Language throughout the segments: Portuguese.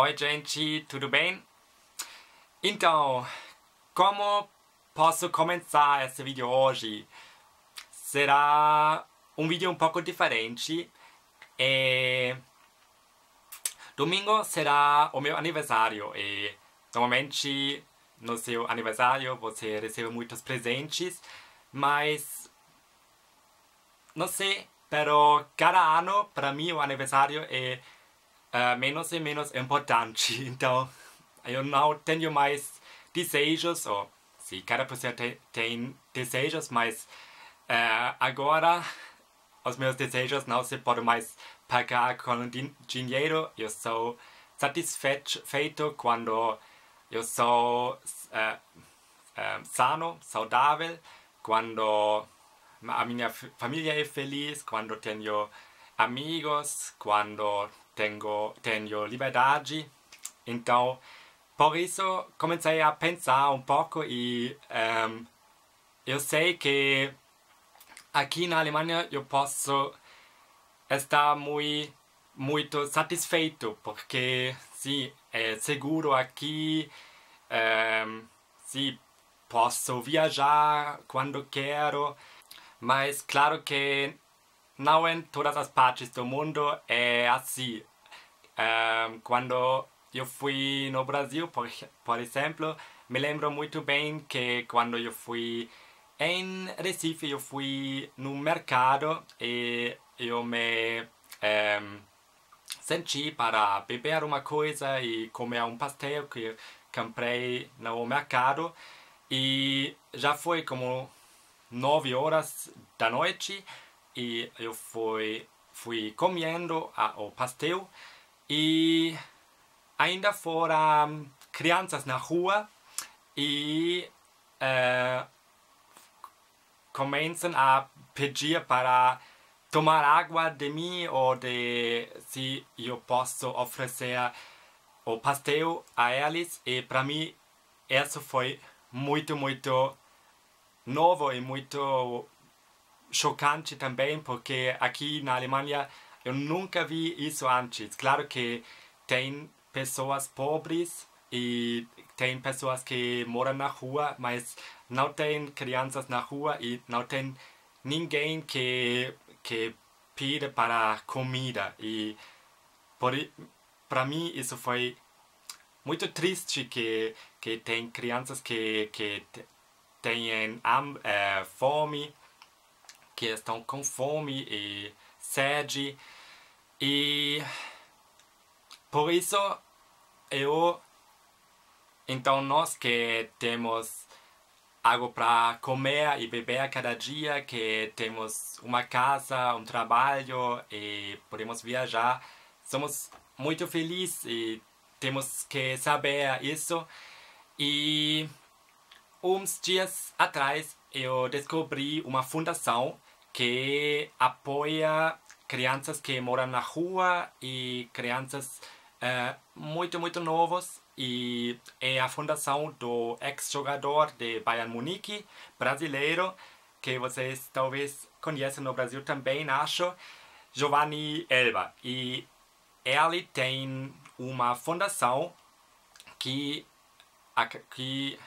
Oi, gente, tudo bem? Então, como posso começar esse vídeo hoje? Será um vídeo um pouco diferente. É... Domingo será o meu aniversário e normalmente no seu aniversário você recebe muitos presentes, mas não sei, pero cada ano para mim o aniversário é uh, menos e menos importante. Então, eu não tenho mais desejos, ou se cada pessoa te, tem desejos, mas uh, agora os meus desejos não se podem mais pagar com din dinheiro. Eu sou satisfeito quando eu sou uh, sano, saudável, quando a minha família é feliz, quando tenho amigos, quando tenho, tenho liberdade. Então, por isso, comecei a pensar um pouco e um, ehm, eu sei que aqui na Alemanha eu posso estar muito, muito satisfeito, porque sim, é seguro aqui, um, ehm, sim, posso viajar quando quero, mas claro que não eh, em todas as partes do mundo é assim. Um, quando eu fui no Brasil, por, por exemplo, me lembro muito bem que quando eu fui em Recife, eu fui no mercado e eu me um, senti para beber uma coisa e comer um pastel que comprei no mercado e já foi como 9 horas da noite e eu fui, fui comendo a, o pastel e ainda foram crianças na rua e uh, começam a pedir para tomar água de mim ou de se eu posso oferecer o pastel a eles e para mim isso foi muito muito novo e muito chocante também, porque aqui na Alemanha eu nunca vi isso antes. Claro que tem pessoas pobres e tem pessoas que moram na rua, mas não tem crianças na rua e não tem ninguém que que pede para comida e para mim isso foi muito triste que que tem crianças que que têm eh, fome que estão com fome e sede. E por isso eu então nós que temos algo para comer e beber cada dia, que temos uma casa, um trabalho e podemos viajar, somos muito felizes e temos que saber isso. E uns dias atrás eu descobri uma fundação que apoia crianças que moram na rua e crianças uh, muito, muito novos. E é a fundação do ex-jogador de Bayern Munique, brasileiro, que vocês talvez conheçam no Brasil também, acho, Giovanni Elba. E ele tem uma fundação que, que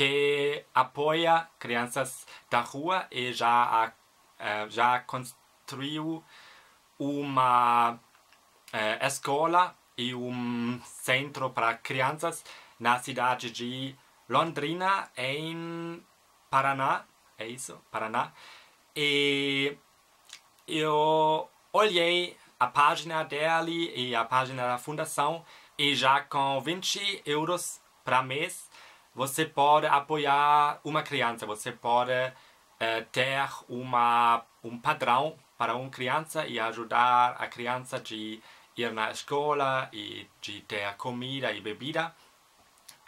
que apoia crianças da rua e já, eh, já construiu uma eh, escola e um centro para crianças na cidade de Londrina, em Paraná. É isso? Paraná. E eu olhei a página dele e a página da fundação e já com 20 euros para mês você pode apoiar uma criança, você pode uh, ter uma, um padrão para uma criança e ajudar a criança de ir na escola e de ter comida e bebida.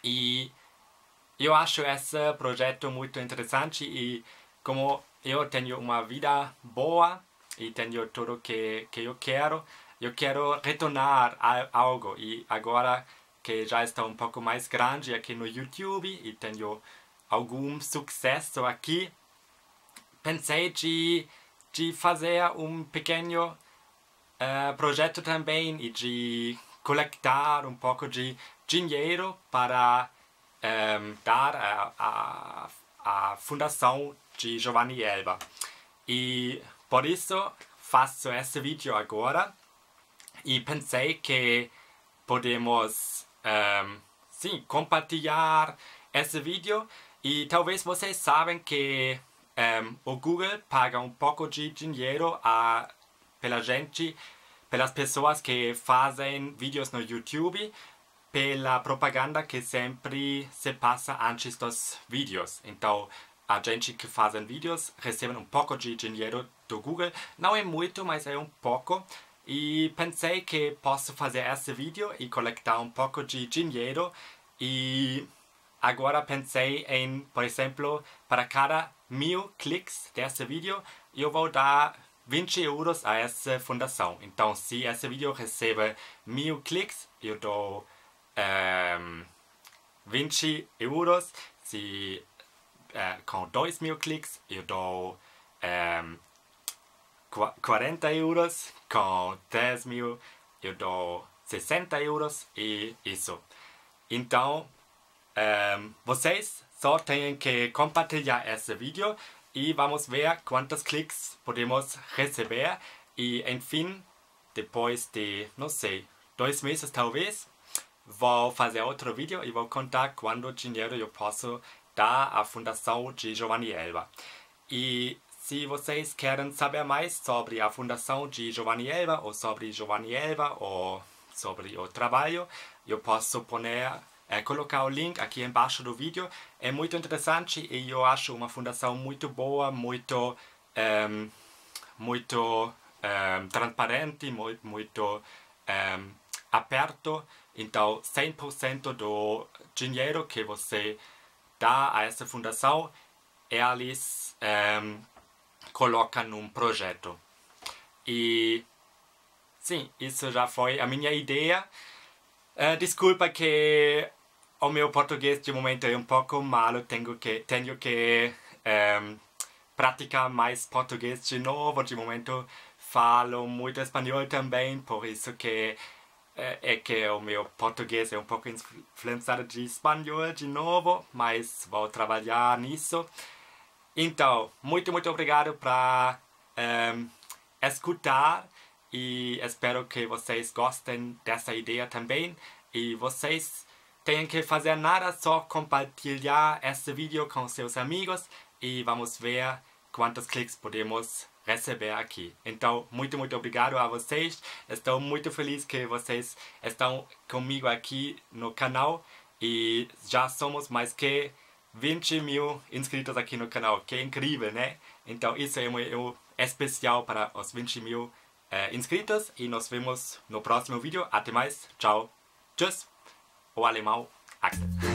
E eu acho esse projeto muito interessante e como eu tenho uma vida boa e tenho tudo que, que eu quero, eu quero retornar a algo e agora que já está um pouco mais grande aqui no YouTube e tenho algum sucesso aqui, pensei de, de fazer um pequeno uh, projeto também e de coletar um pouco de dinheiro para um, eh, dar a, a, a fundação de Giovanni Elba. E por isso faço esse vídeo agora e pensei que podemos um, sim, compartilhar esse vídeo. E talvez vocês sabem que um, o Google paga um pouco de dinheiro a, pela gente, pelas pessoas que fazem vídeos no YouTube, pela propaganda que sempre se passa antes dos vídeos. Então, a gente que faz vídeos recebe um pouco de dinheiro do Google. Não é muito, mas é um pouco. E pensei que posso fazer esse vídeo e coletar um pouco de dinheiro e agora pensei em, por exemplo, para cada mil cliques desse vídeo, eu vou dar 20 euros a essa fundação. Então, se esse vídeo recebe mil cliques, eu dou um, ehm, 20 euros. Se uh, com 2 mil cliques, eu dou um, ehm, 40 euros, com 10 mil eu dou 60 euros e isso. Então, um, ehm, vocês só têm que compartilhar esse vídeo e vamos ver quantos cliques podemos receber. E enfim, depois de, não sei, dois meses talvez, vou fazer outro vídeo e vou contar quanto dinheiro eu posso dar à fundação de Giovanni Elba. E se vocês querem saber mais sobre a fundação de Giovanni Elva ou sobre Giovanni Elva ou sobre o trabalho, eu posso poner, é, colocar o link aqui embaixo do vídeo. É muito interessante e eu acho uma fundação muito boa, muito, ehm, muito ehm, transparente, muito, muito um, ehm, aberto. Então, 100% do dinheiro que você dá a essa fundação, é eles um, coloca num projeto. E sim, isso já foi a minha ideia. Uh, desculpa que o meu português de momento é um pouco malo, tenho que, tenho que um, ehm, praticar mais português de novo. De momento falo muito espanhol também, por isso que eh, é que o meu português é um pouco influenciado de espanhol de novo, mas vou trabalhar nisso. Então, muito, muito obrigado para um, ehm, escutar e espero que vocês gostem dessa ideia também. E vocês têm que fazer nada, só compartilhar este vídeo com seus amigos e vamos ver quantos cliques podemos receber aqui. Então, muito, muito obrigado a vocês. Estou muito feliz que vocês estão comigo aqui no canal e já somos mais que 20 mil inscritos aqui no canal, que é incrível, né? Então isso é um, é especial para os 20 mil eh, inscritos e nos vemos no próximo vídeo. Até mais, tchau, tschüss, o alemão Axel.